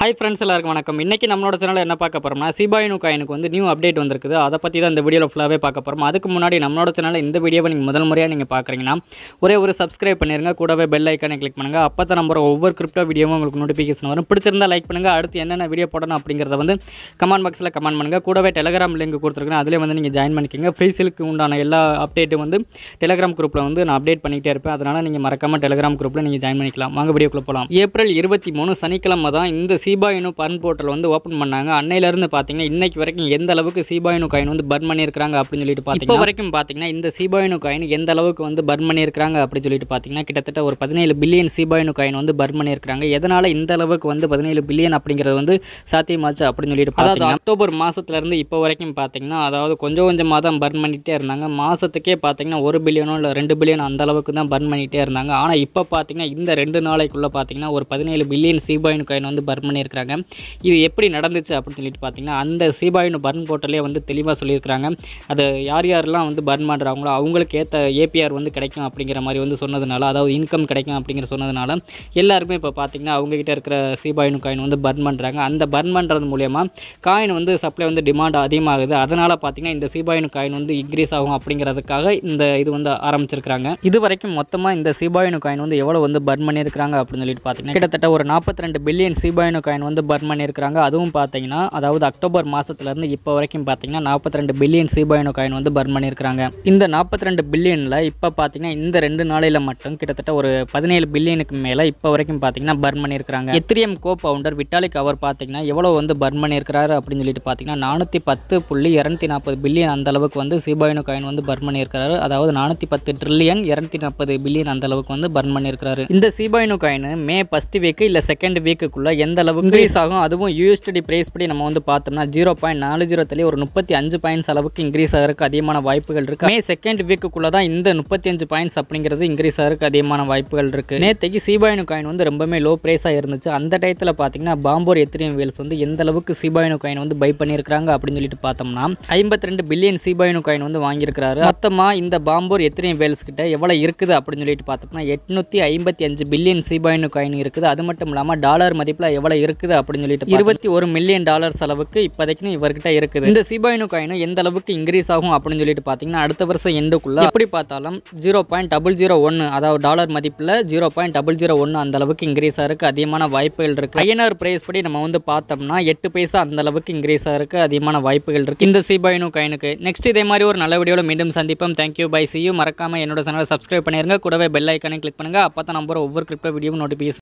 hi friends எல்லாருக்கும் வணக்கம் இன்றைக்கி நம்மளோட சேனலில் என்ன பார்க்க போகிறோம்னா சிபாயினு காயினுக்கு வந்து நியூ அப்டேட் வந்திருக்குது அதை பற்றி தான் இந்த வீடியோவில் ஃபுல்லாகவே பார்க்க போகிறோம் அதுக்கு முன்னாடி நம்மளோட சேனலில் இந்த வீடியோவை நீங்கள் முதல் முறையாக நீங்கள் பார்க்குறீங்கன்னா ஒரே ஒரு சப்ஸ்கிரைப் பண்ணிடுங்க கூடவே பெல் ஐக்கானை கிளிக் பண்ணுங்கள் அப்போ தான் நம்ம ஒவ்வொரு கிரிப்டோ வீடியோவும் உங்களுக்கு நோட்டிஃபிகேஷன் வரும் பிடிச்சிருந்தால் லைக் பண்ணுங்கள் அடுத்து என்னென்ன வீடியோ போடணும் அப்படிங்கிறத வந்து கமெண்ட் பாக்ஸில் கமெண்ட் பண்ணுங்கள் கூடவே டெலகிராம் லிங்க் கொடுத்துருக்கேன் அதிலே வந்து நீங்கள் ஜாயின் பண்ணிக்கோங்க ஃப்ரீ சிலுக்கு உண்டான எல்லா அப்டேட்டும் வந்து டெலகிராம் குரூப்பில் வந்து நான் அப்டேட் பண்ணிகிட்டே இருப்பேன் அதனால் நீங்கள் மறக்காமல் டெலகிராம் குரூப்பில் நீங்கள் ஜாயின் பண்ணிக்கலாம் வாங்க வீடியோக்குள்ளே போகலாம் ஏப்ரல் இருபத்தி மூணு சனிக்கிழமை தான் இந்த சி சீபாயினு பர்ன் போர்ட்டல் வந்து ஓப்பன் பண்ணாங்க அன்னையிலேருந்து பார்த்தீங்கன்னா இன்றைக்கு வரைக்கும் எந்த அளவுக்கு சீபாயினு காயின் வந்து பர்ன் பண்ணியிருக்காங்க அப்படின்னு சொல்லிட்டு இப்போ வரைக்கும் பார்த்தீங்கன்னா இந்த சீபாயினு காயின் எந்த அளவுக்கு வந்து பர்ன் பண்ணியிருக்காங்க அப்படின்னு சொல்லிட்டு பார்த்தீங்கன்னா கிட்டத்தட்ட ஒரு பதினேழு பில்லியன் சீபாயினு காயின் வந்து பர்ன் பண்ணியிருக்காங்க எதனால் இந்த அளவுக்கு வந்து பதினேழு பில்லியன் அப்படிங்கிறது வந்து சாத்தியமாச்சு அப்படின்னு சொல்லிட்டு பார்த்தீங்கன்னா அக்டோபர் மாதத்துலேருந்து இப்போ வரைக்கும் பார்த்தீங்கன்னா அதாவது கொஞ்சம் கொஞ்சமாக தான் பர்ன் பண்ணிகிட்டே இருந்தாங்க மாதத்துக்கே பார்த்தீங்கன்னா ஒரு பில்லியனோ இல்லை ரெண்டு பில்லியன் அந்த அளவுக்கு தான் பர்ன் பண்ணிகிட்டே இருந்தாங்க ஆனால் இப்போ பார்த்தீங்கன்னா இந்த ரெண்டு நாளைக்குள்ளே பார்த்தீங்கன்னா ஒரு பதினேழு பில்லியன் சீபாயின் காயின் வந்து பர்ன் பண்ணியிருக்கிறாங்க இது எப்படி நடந்துச்சு அப்படின்னு சொல்லிட்டு பார்த்தீங்கன்னா அந்த சீபாயின் பர்ன் போர்ட்டலே வந்து தெளிவாக சொல்லியிருக்கிறாங்க அது யார் யாரெல்லாம் வந்து பர்ன் பண்ணுறாங்களோ அவங்களுக்கு ஏற்ற ஏபிஆர் வந்து கிடைக்கும் அப்படிங்கிற மாதிரி வந்து சொன்னதுனால அதாவது இன்கம் கிடைக்கும் அப்படிங்கிற சொன்னதுனால எல்லாருமே இப்போ பார்த்தீங்கன்னா அவங்ககிட்ட இருக்கிற சீபாயின் காயின் வந்து பர்ன் பண்ணுறாங்க அந்த பர்ன் பண்ணுறது மூலயமா காயின் வந்து சப்ளை வந்து டிமாண்ட் அதிகமாகுது அதனால் பார்த்தீங்கன்னா இந்த சீபாயின் காயின் வந்து இன்க்ரீஸ் ஆகும் அப்படிங்கிறதுக்காக இந்த இது வந்து ஆரம்பிச்சிருக்கிறாங்க இது வரைக்கும் மொத்தமாக இந்த சீபாயின் காயின் வந்து எவ்வளோ வந்து பர்ன் பண்ணியிருக்கிறாங்க அப்படின்னு சொல்லிட்டு பார்த்தீங்கன்னா கிட்டத்தட்ட ஒரு நாற்பத்தி ரெண்டு பில்லியன் சீபாயின் காயின் வந்து பர்ன் பண்ணியிருக்கிறாங்க அதுவும் பார்த்தீங்கன்னா அதாவது அக்டோபர் மாதத்துலேருந்து இப்போ வரைக்கும் பார்த்தீங்கன்னா நாற்பத்தி ரெண்டு பில்லியன் சிபாயினோ காயின் வந்து பர்ன் பண்ணியிருக்கிறாங்க இந்த நாற்பத்தி ரெண்டு பில்லியனில் இப்போ பார்த்தீங்கன்னா இந்த ரெண்டு நாளையில் மட்டும் கிட்டத்தட்ட ஒரு பதினேழு பில்லியனுக்கு மேலே இப்போ வரைக்கும் பார்த்தீங்கன்னா பர்ன் பண்ணியிருக்காங்க எத்திரியம் கோ பவுண்டர் விட்டாலிக் அவர் பார்த்தீங்கன்னா எவ்வளோ வந்து பர்ன் பண்ணியிருக்கிறாரு அப்படின்னு சொல்லிட்டு பார்த்தீங்கன்னா நானூற்றி பத்து புள்ளி இரநூத்தி நாற்பது பில்லியன் அந்த அளவுக்கு வந்து சிபாயினோ காயின் வந்து பர்ன் பண்ணியிருக்கிறாரு அதாவது நானூற்றி பத்து ட்ரில்லியன் இரநூத்தி நாற்பது பில்லியன் அந்த அளவுக்கு வந்து பர்ன் பண்ணியிருக்கிறாரு இந்த Shiba Inu coin May first week இல்லை செகண்ட் வீக்குக்குள்ளே எந்த அளவு இன்க்ரீஸ் ஆகும் அதுவும் யூஎஸ்டி பிரைஸ் படி நம்ம வந்து பார்த்தோம்னா ஜீரோ பாயிண்ட் நாலு ஜீரோ தள்ளி ஒரு முப்பத்தி அஞ்சு பாயிண்ட்ஸ் அளவுக்கு இன்க்ரீஸ் ஆகிறதுக்கு அதிகமான வாய்ப்புகள் இருக்குது மே செகண்ட் வீக்குள்ள தான் இந்த முப்பத்தி அஞ்சு பாயிண்ட்ஸ் அப்படிங்கிறது இன்க்ரீஸ் ஆகிறதுக்கு அதிகமான வாய்ப்புகள் இருக்குது நேற்றைக்கு சிபாயினு காயின் வந்து ரொம்பவே லோ ப்ரைஸாக இருந்துச்சு அந்த டயத்தில் பார்த்தீங்கன்னா பாம்போர் எத்திரியம் வேல்ஸ் வந்து எந்த அளவுக்கு சிபாயினு காயின் வந்து பை பண்ணியிருக்காங்க அப்படின்னு சொல்லிட்டு பார்த்தோம்னா ஐம்பத்தி ரெண்டு பில்லியன் சிபாயினு காயின் வந்து வாங்கியிருக்கிறாரு மொத்தமாக இந்த பாம்போர் எத்திரியம் வேல்ஸ் கிட்ட எவ்வளோ இருக்குது அப்படின்னு சொல்லிட்டு பார்த்தோம்னா எட்நூற்றி ஐம்பத்தி அஞ்சு பில்லியன் சீபாயினு காயின் இருக்குது அது மட்டும் இல்லாமல் டாலர் மதிப்பில் எவ்வளோ இருக்குது அப்படின்னு சொல்லிட்டு இருபத்தி ஒரு மில்லியன் டாலர் செலவுக்கு இப்போதைக்கு இவர்கிட்ட இருக்குது இந்த சிபாயினு காயினும் எந்த அளவுக்கு இன்க்ரீஸ் ஆகும் அப்படின்னு சொல்லிட்டு பார்த்தீங்கன்னா அடுத்த வருஷம் எண்டுக்குள்ள எப்படி பார்த்தாலும் ஜீரோ பாயிண்ட் டபுள் ஜீரோ ஒன்று அதாவது டாலர் மதிப்பில் ஜீரோ பாயிண்ட் டபுள் ஜீரோ ஒன்று அந்த அளவுக்கு இன்க்ரீஸாக ஆகிருக்கு அதிகமான வாய்ப்புகள் இருக்குது ஐஎன்ஆர் பிரைஸ் படி நம்ம வந்து பார்த்தோம்னா எட்டு பைசா அந்த அளவுக்கு இன்க்ரீஸாக ஆகிருக்கு அதிகமான வாய்ப்புகள் இருக்குது இந்த சிபாயினு காயினுக்கு நெக்ஸ்ட் இதே மாதிரி ஒரு நல்ல வீடியோவில் மீண்டும் சந்திப்போம் தேங்க்யூ பை யூ மறக்காம என்னோட சேனலை சப்ஸ்கிரைப் பண்ணிடுங்க கூடவே பெல் ஐக்கானே கிளிக் பண்ணுங்கள் அப்போ தான் நம்ம ஒவ்வொரு கிரிப்டோ வீடியோவும் நோட்டிஃபிகேஷன்